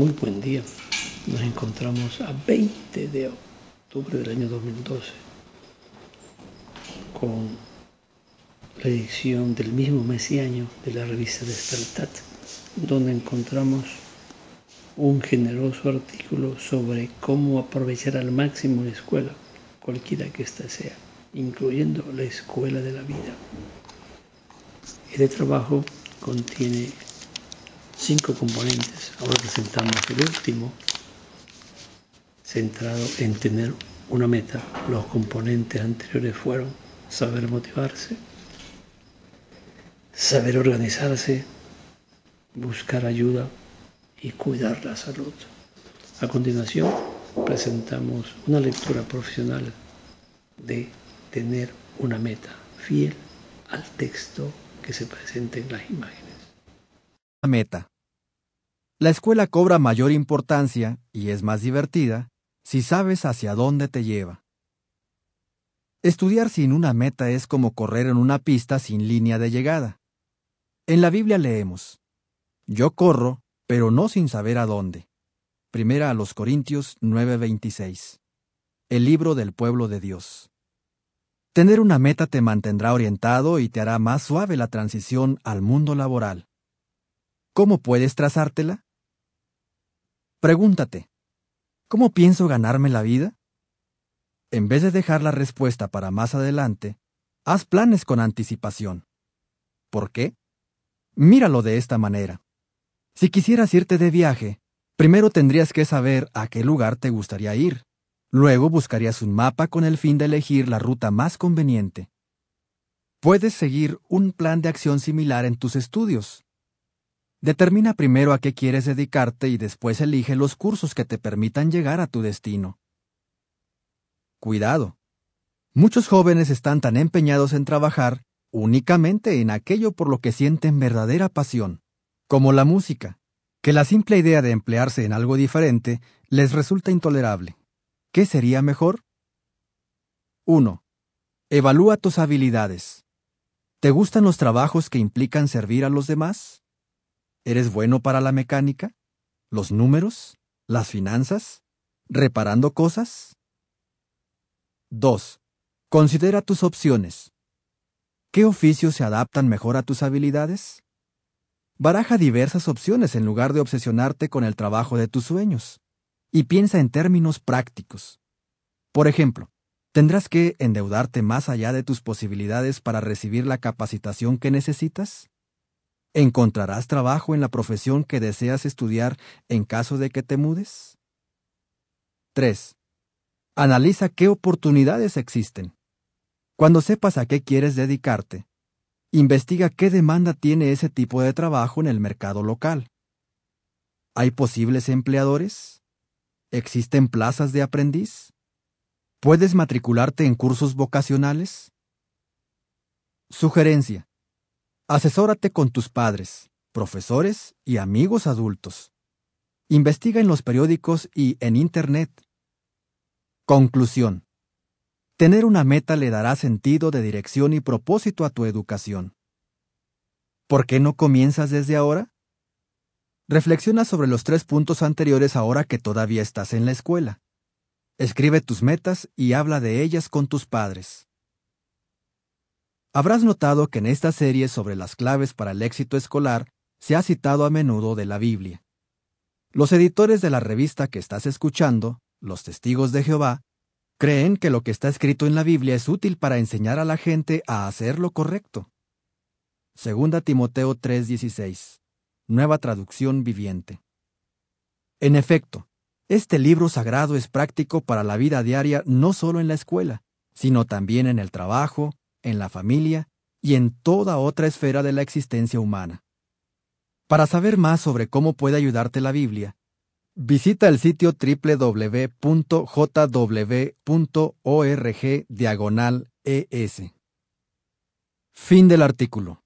muy buen día. Nos encontramos a 20 de octubre del año 2012 con la edición del mismo mes y año de la revista de Despertat, donde encontramos un generoso artículo sobre cómo aprovechar al máximo la escuela, cualquiera que ésta sea, incluyendo la escuela de la vida. Este trabajo contiene cinco componentes. Ahora presentamos el último, centrado en tener una meta. Los componentes anteriores fueron saber motivarse, saber organizarse, buscar ayuda y cuidar la salud. A continuación, presentamos una lectura profesional de tener una meta fiel al texto que se presenta en las imágenes. La Meta. La escuela cobra mayor importancia y es más divertida si sabes hacia dónde te lleva. Estudiar sin una meta es como correr en una pista sin línea de llegada. En la Biblia leemos, Yo corro, pero no sin saber a dónde. Primera a los Corintios 9:26. El libro del pueblo de Dios. Tener una meta te mantendrá orientado y te hará más suave la transición al mundo laboral. ¿Cómo puedes trazártela? Pregúntate, ¿cómo pienso ganarme la vida? En vez de dejar la respuesta para más adelante, haz planes con anticipación. ¿Por qué? Míralo de esta manera. Si quisieras irte de viaje, primero tendrías que saber a qué lugar te gustaría ir. Luego buscarías un mapa con el fin de elegir la ruta más conveniente. Puedes seguir un plan de acción similar en tus estudios. Determina primero a qué quieres dedicarte y después elige los cursos que te permitan llegar a tu destino. Cuidado. Muchos jóvenes están tan empeñados en trabajar únicamente en aquello por lo que sienten verdadera pasión, como la música, que la simple idea de emplearse en algo diferente les resulta intolerable. ¿Qué sería mejor? 1. Evalúa tus habilidades. ¿Te gustan los trabajos que implican servir a los demás? ¿Eres bueno para la mecánica? ¿Los números? ¿Las finanzas? ¿Reparando cosas? 2. Considera tus opciones. ¿Qué oficios se adaptan mejor a tus habilidades? Baraja diversas opciones en lugar de obsesionarte con el trabajo de tus sueños. Y piensa en términos prácticos. Por ejemplo, tendrás que endeudarte más allá de tus posibilidades para recibir la capacitación que necesitas. ¿Encontrarás trabajo en la profesión que deseas estudiar en caso de que te mudes? 3. Analiza qué oportunidades existen. Cuando sepas a qué quieres dedicarte, investiga qué demanda tiene ese tipo de trabajo en el mercado local. ¿Hay posibles empleadores? ¿Existen plazas de aprendiz? ¿Puedes matricularte en cursos vocacionales? Sugerencia. Asesórate con tus padres, profesores y amigos adultos. Investiga en los periódicos y en Internet. Conclusión. Tener una meta le dará sentido de dirección y propósito a tu educación. ¿Por qué no comienzas desde ahora? Reflexiona sobre los tres puntos anteriores ahora que todavía estás en la escuela. Escribe tus metas y habla de ellas con tus padres. Habrás notado que en esta serie sobre las claves para el éxito escolar se ha citado a menudo de la Biblia. Los editores de la revista que estás escuchando, los testigos de Jehová, creen que lo que está escrito en la Biblia es útil para enseñar a la gente a hacer lo correcto. Segunda Timoteo 3:16. Nueva traducción viviente. En efecto, este libro sagrado es práctico para la vida diaria no solo en la escuela, sino también en el trabajo, en la familia y en toda otra esfera de la existencia humana. Para saber más sobre cómo puede ayudarte la Biblia, visita el sitio www.jw.org es. Fin del artículo.